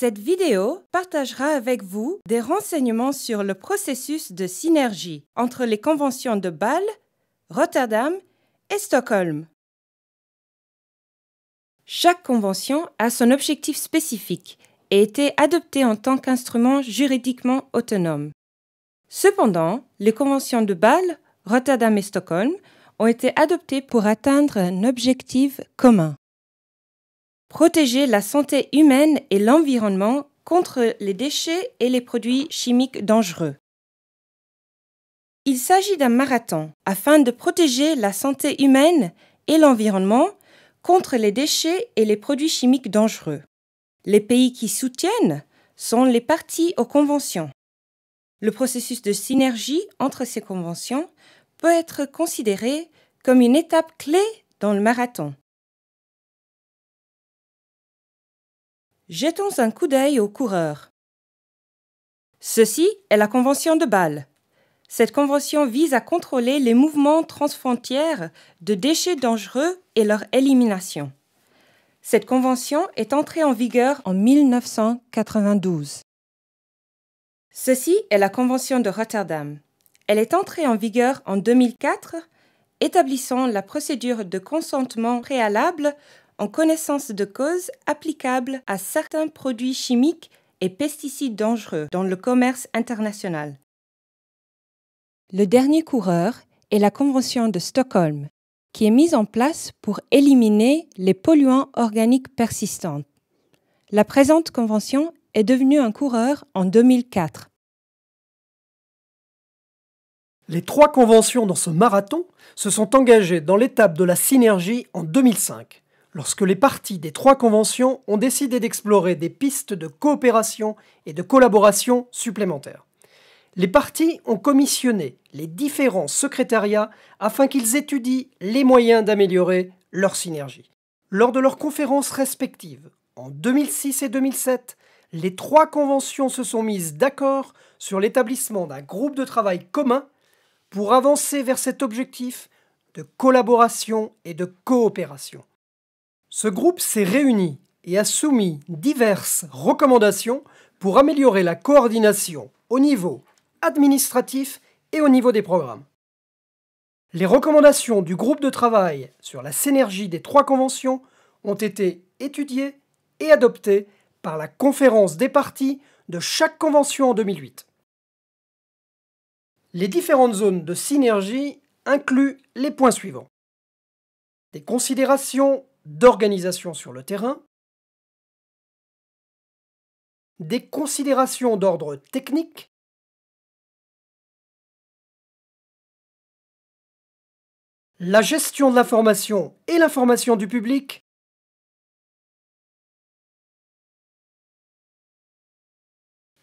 Cette vidéo partagera avec vous des renseignements sur le processus de synergie entre les conventions de Bâle, Rotterdam et Stockholm. Chaque convention a son objectif spécifique et été adoptée en tant qu'instrument juridiquement autonome. Cependant, les conventions de Bâle, Rotterdam et Stockholm ont été adoptées pour atteindre un objectif commun. Protéger la santé humaine et l'environnement contre les déchets et les produits chimiques dangereux. Il s'agit d'un marathon afin de protéger la santé humaine et l'environnement contre les déchets et les produits chimiques dangereux. Les pays qui soutiennent sont les parties aux conventions. Le processus de synergie entre ces conventions peut être considéré comme une étape clé dans le marathon. Jetons un coup d'œil aux coureurs. Ceci est la Convention de Bâle. Cette convention vise à contrôler les mouvements transfrontières de déchets dangereux et leur élimination. Cette convention est entrée en vigueur en 1992. Ceci est la Convention de Rotterdam. Elle est entrée en vigueur en 2004, établissant la procédure de consentement préalable en connaissance de cause applicable à certains produits chimiques et pesticides dangereux dans le commerce international. Le dernier coureur est la Convention de Stockholm, qui est mise en place pour éliminer les polluants organiques persistants. La présente convention est devenue un coureur en 2004. Les trois conventions dans ce marathon se sont engagées dans l'étape de la synergie en 2005. Lorsque les parties des trois conventions ont décidé d'explorer des pistes de coopération et de collaboration supplémentaires, les parties ont commissionné les différents secrétariats afin qu'ils étudient les moyens d'améliorer leur synergie. Lors de leurs conférences respectives, en 2006 et 2007, les trois conventions se sont mises d'accord sur l'établissement d'un groupe de travail commun pour avancer vers cet objectif de collaboration et de coopération. Ce groupe s'est réuni et a soumis diverses recommandations pour améliorer la coordination au niveau administratif et au niveau des programmes. Les recommandations du groupe de travail sur la synergie des trois conventions ont été étudiées et adoptées par la conférence des parties de chaque convention en 2008. Les différentes zones de synergie incluent les points suivants. Des considérations d'organisation sur le terrain, des considérations d'ordre technique, la gestion de l'information et l'information du public,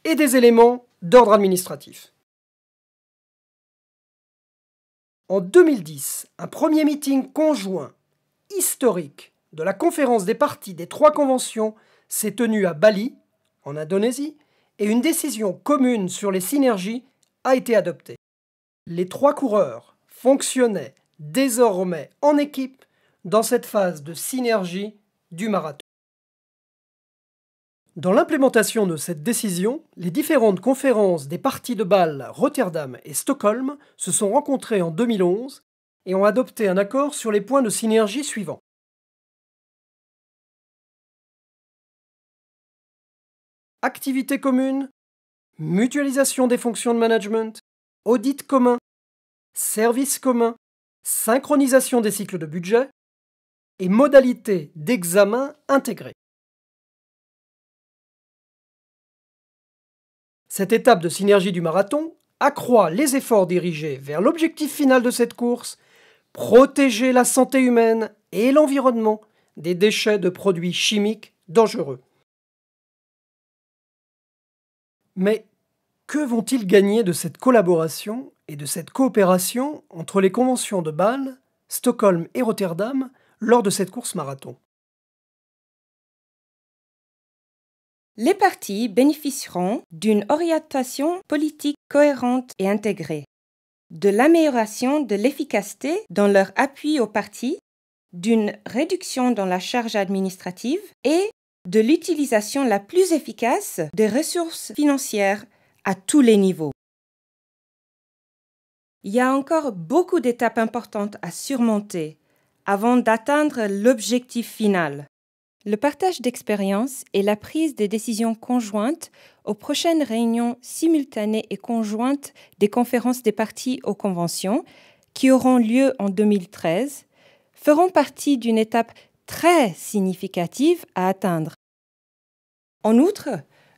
et des éléments d'ordre administratif. En 2010, un premier meeting conjoint historique de la conférence des parties des trois conventions s'est tenue à Bali, en Indonésie, et une décision commune sur les synergies a été adoptée. Les trois coureurs fonctionnaient désormais en équipe dans cette phase de synergie du marathon. Dans l'implémentation de cette décision, les différentes conférences des parties de Bâle, Rotterdam et Stockholm se sont rencontrées en 2011 et ont adopté un accord sur les points de synergie suivants. Activité commune, mutualisation des fonctions de management, audit commun, service commun, synchronisation des cycles de budget et modalités d'examen intégrées. Cette étape de synergie du marathon accroît les efforts dirigés vers l'objectif final de cette course protéger la santé humaine et l'environnement des déchets de produits chimiques dangereux. Mais que vont-ils gagner de cette collaboration et de cette coopération entre les conventions de Bâle, Stockholm et Rotterdam lors de cette course marathon Les partis bénéficieront d'une orientation politique cohérente et intégrée de l'amélioration de l'efficacité dans leur appui aux partis, d'une réduction dans la charge administrative et de l'utilisation la plus efficace des ressources financières à tous les niveaux. Il y a encore beaucoup d'étapes importantes à surmonter avant d'atteindre l'objectif final le partage d'expériences et la prise des décisions conjointes aux prochaines réunions simultanées et conjointes des conférences des parties aux conventions, qui auront lieu en 2013, feront partie d'une étape très significative à atteindre. En outre,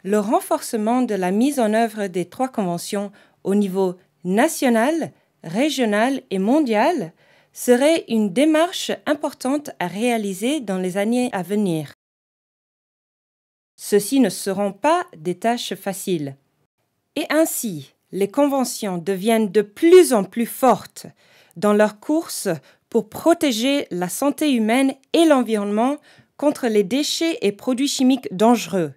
le renforcement de la mise en œuvre des trois conventions au niveau national, régional et mondial serait une démarche importante à réaliser dans les années à venir. Ceci ne seront pas des tâches faciles. Et ainsi, les conventions deviennent de plus en plus fortes dans leur course pour protéger la santé humaine et l'environnement contre les déchets et produits chimiques dangereux.